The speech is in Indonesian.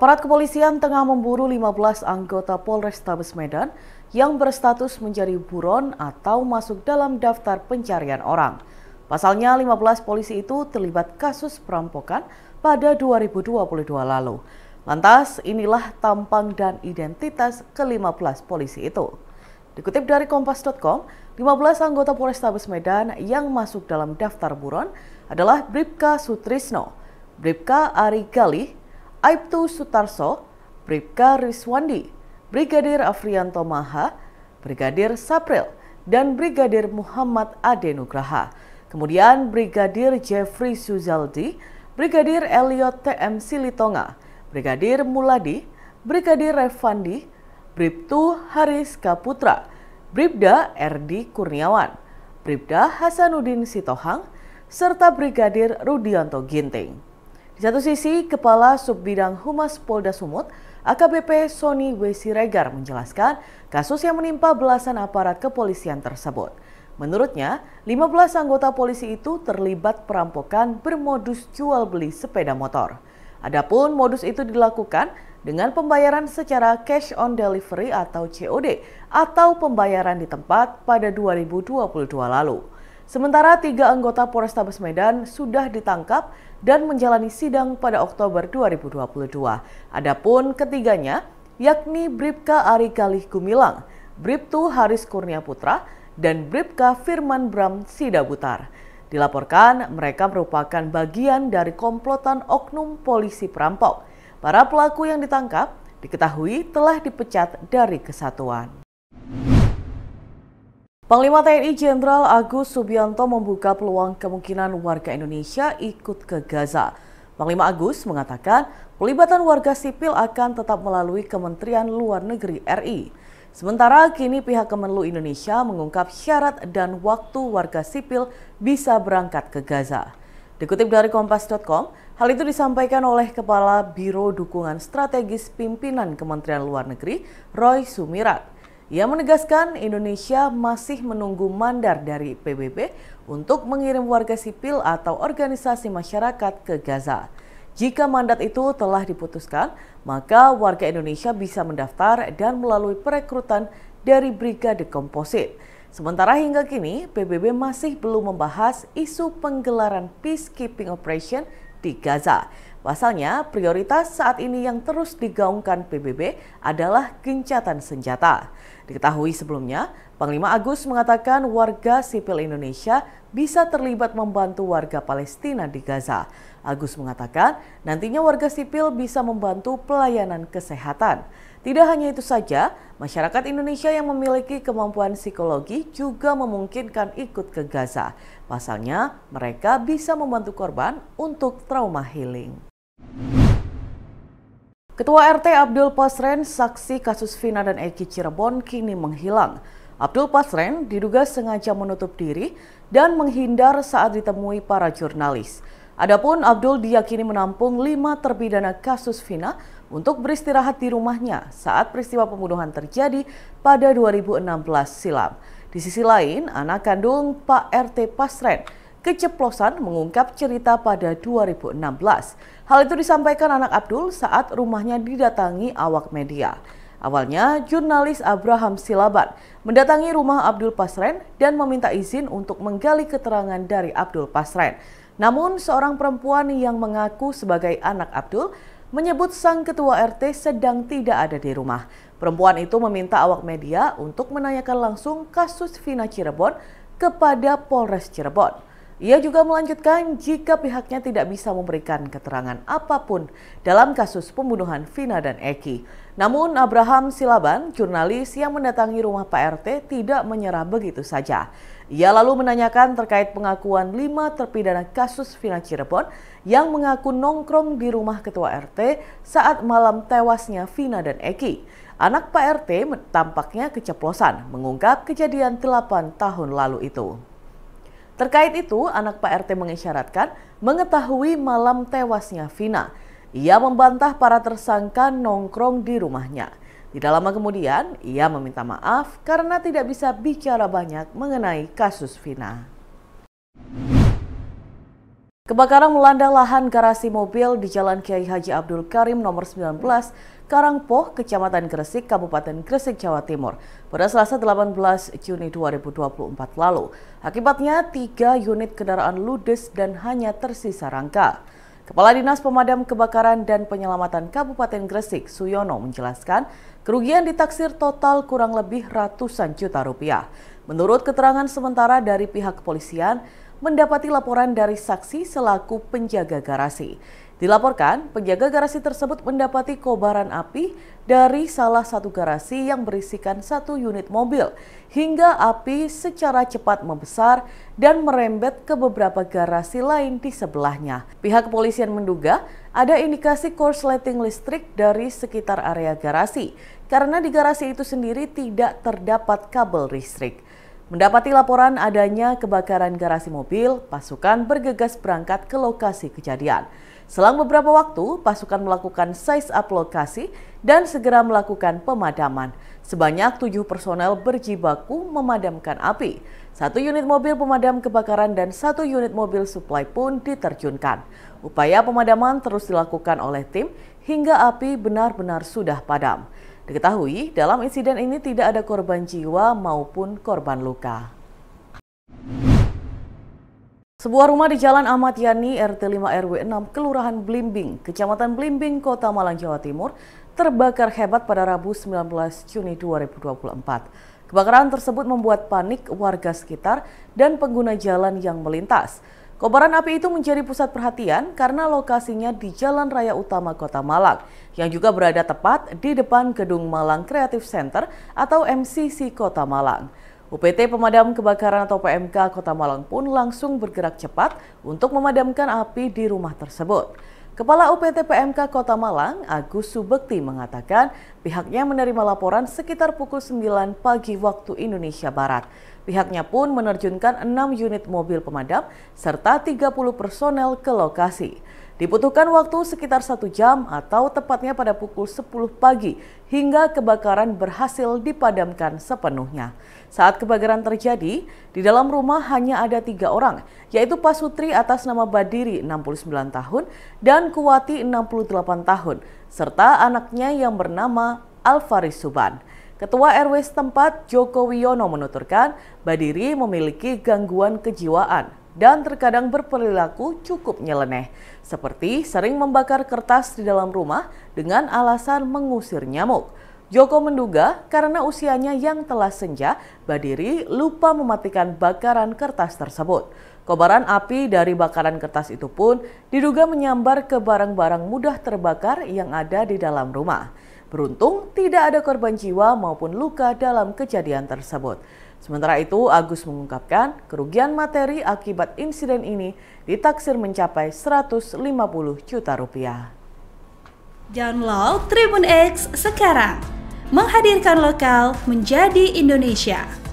Aparat kepolisian tengah memburu 15 anggota Polrestabes Medan yang berstatus menjadi buron atau masuk dalam daftar pencarian orang. Pasalnya 15 polisi itu terlibat kasus perampokan pada 2022 lalu. Lantas inilah tampang dan identitas ke-15 polisi itu. Dikutip dari kompas.com, 15 anggota Polrestabes Medan yang masuk dalam daftar buron adalah Bripka Sutrisno, Bripka Ari Galih, Aibtu Sutarso, Bribka Riswandi, Brigadir Afrianto Maha, Brigadir Sapril, dan Brigadir Muhammad Adenugraha. Kemudian Brigadir Jeffrey Suzaldi, Brigadir Elliot TM Silitonga, Brigadir Muladi, Brigadir Revandi, Bribtu Haris Kaputra, Bribda Erdi Kurniawan, Bribda Hasanuddin Sitohang, serta Brigadir Rudianto Ginting. Di satu sisi, Kepala Subbidang Humas Polda Sumut, AKBP Sony W. Siregar menjelaskan kasus yang menimpa belasan aparat kepolisian tersebut. Menurutnya, 15 anggota polisi itu terlibat perampokan bermodus jual beli sepeda motor. Adapun modus itu dilakukan dengan pembayaran secara cash on delivery atau COD atau pembayaran di tempat pada 2022 lalu. Sementara tiga anggota Polrestabes Medan sudah ditangkap dan menjalani sidang pada Oktober 2022. Adapun ketiganya, yakni Bripka Ari Kalih Kumilang, Bribtu Haris Kurnia Putra, dan Bripka Firman Bram Sidabutar. Dilaporkan mereka merupakan bagian dari komplotan oknum polisi perampok. Para pelaku yang ditangkap diketahui telah dipecat dari kesatuan. Panglima TNI Jenderal Agus Subianto membuka peluang kemungkinan warga Indonesia ikut ke Gaza. Panglima Agus mengatakan pelibatan warga sipil akan tetap melalui Kementerian Luar Negeri RI. Sementara kini pihak Kemenlu Indonesia mengungkap syarat dan waktu warga sipil bisa berangkat ke Gaza. Dikutip dari kompas.com, hal itu disampaikan oleh Kepala Biro Dukungan Strategis Pimpinan Kementerian Luar Negeri, Roy Sumirat. Ia menegaskan Indonesia masih menunggu mandar dari PBB untuk mengirim warga sipil atau organisasi masyarakat ke Gaza. Jika mandat itu telah diputuskan, maka warga Indonesia bisa mendaftar dan melalui perekrutan dari Brigade Komposit. Sementara hingga kini, PBB masih belum membahas isu penggelaran peacekeeping operation di Gaza. Pasalnya, prioritas saat ini yang terus digaungkan PBB adalah gencatan senjata. Diketahui sebelumnya, Panglima Agus mengatakan warga sipil Indonesia bisa terlibat membantu warga Palestina di Gaza. Agus mengatakan nantinya warga sipil bisa membantu pelayanan kesehatan. Tidak hanya itu saja, masyarakat Indonesia yang memiliki kemampuan psikologi juga memungkinkan ikut ke Gaza. Pasalnya, mereka bisa membantu korban untuk trauma healing. Ketua RT Abdul Pasren, saksi kasus Vina dan Eki Cirebon kini menghilang. Abdul Pasren diduga sengaja menutup diri dan menghindar saat ditemui para jurnalis. Adapun Abdul diyakini menampung lima terpidana kasus Vina untuk beristirahat di rumahnya saat peristiwa pembunuhan terjadi pada 2016 silam. Di sisi lain, anak kandung Pak RT Pasren keceplosan mengungkap cerita pada 2016. Hal itu disampaikan anak Abdul saat rumahnya didatangi awak media. Awalnya, jurnalis Abraham Silaban mendatangi rumah Abdul Pasren dan meminta izin untuk menggali keterangan dari Abdul Pasren. Namun, seorang perempuan yang mengaku sebagai anak Abdul menyebut sang ketua RT sedang tidak ada di rumah. Perempuan itu meminta awak media untuk menanyakan langsung kasus Vina Cirebon kepada Polres Cirebon. Ia juga melanjutkan jika pihaknya tidak bisa memberikan keterangan apapun dalam kasus pembunuhan Vina dan Eki. Namun Abraham Silaban, jurnalis yang mendatangi rumah Pak RT tidak menyerah begitu saja. Ia lalu menanyakan terkait pengakuan lima terpidana kasus Vina Cirebon yang mengaku nongkrong di rumah ketua RT saat malam tewasnya Vina dan Eki. Anak Pak RT tampaknya keceplosan mengungkap kejadian 8 tahun lalu itu. Terkait itu, anak Pak RT mengisyaratkan mengetahui malam tewasnya Vina. Ia membantah para tersangka nongkrong di rumahnya. Tidak lama kemudian, ia meminta maaf karena tidak bisa bicara banyak mengenai kasus Vina. Kebakaran melanda lahan garasi mobil di Jalan Kiai Haji Abdul Karim nomor 19, Karangpoh, Kecamatan Gresik, Kabupaten Gresik, Jawa Timur pada Selasa 18 Juni 2024 lalu. Akibatnya, tiga unit kendaraan ludes dan hanya tersisa rangka. Kepala Dinas Pemadam Kebakaran dan Penyelamatan Kabupaten Gresik, Suyono, menjelaskan kerugian ditaksir total kurang lebih ratusan juta rupiah. Menurut keterangan sementara dari pihak kepolisian, mendapati laporan dari saksi selaku penjaga garasi. Dilaporkan, penjaga garasi tersebut mendapati kobaran api dari salah satu garasi yang berisikan satu unit mobil, hingga api secara cepat membesar dan merembet ke beberapa garasi lain di sebelahnya. Pihak kepolisian menduga ada indikasi korsleting listrik dari sekitar area garasi, karena di garasi itu sendiri tidak terdapat kabel listrik. Mendapati laporan adanya kebakaran garasi mobil, pasukan bergegas berangkat ke lokasi kejadian. Selang beberapa waktu, pasukan melakukan size up lokasi dan segera melakukan pemadaman. Sebanyak tujuh personel berjibaku memadamkan api. Satu unit mobil pemadam kebakaran dan satu unit mobil suplai pun diterjunkan. Upaya pemadaman terus dilakukan oleh tim hingga api benar-benar sudah padam. Diketahui, dalam insiden ini tidak ada korban jiwa maupun korban luka. Sebuah rumah di Jalan Ahmad Yani RT 5 RW 6 Kelurahan Blimbing, Kecamatan Blimbing, Kota Malang, Jawa Timur terbakar hebat pada Rabu 19 Juni 2024. Kebakaran tersebut membuat panik warga sekitar dan pengguna jalan yang melintas. Kobaran api itu menjadi pusat perhatian karena lokasinya di Jalan Raya Utama Kota Malang, yang juga berada tepat di depan Gedung Malang Creative Center atau MCC Kota Malang. UPT Pemadam Kebakaran atau PMK Kota Malang pun langsung bergerak cepat untuk memadamkan api di rumah tersebut. Kepala UPT PMK Kota Malang, Agus Subekti mengatakan pihaknya menerima laporan sekitar pukul 9 pagi waktu Indonesia Barat. Pihaknya pun menerjunkan 6 unit mobil pemadam serta 30 personel ke lokasi. Dibutuhkan waktu sekitar satu jam atau tepatnya pada pukul 10 pagi hingga kebakaran berhasil dipadamkan sepenuhnya. Saat kebakaran terjadi, di dalam rumah hanya ada tiga orang, yaitu Pak Sutri atas nama Badiri 69 tahun dan Kuwati 68 tahun, serta anaknya yang bernama Alvaris Suban. Ketua RW setempat Joko Wiono menuturkan, Badiri memiliki gangguan kejiwaan dan terkadang berperilaku cukup nyeleneh, seperti sering membakar kertas di dalam rumah dengan alasan mengusir nyamuk. Joko menduga karena usianya yang telah senja, Badiri lupa mematikan bakaran kertas tersebut. Kobaran api dari bakaran kertas itu pun diduga menyambar ke barang-barang mudah terbakar yang ada di dalam rumah. Beruntung tidak ada korban jiwa maupun luka dalam kejadian tersebut. Sementara itu, Agus mengungkapkan kerugian materi akibat insiden ini ditaksir mencapai 150 juta rupiah. Download Tribun X sekarang, menghadirkan lokal menjadi Indonesia.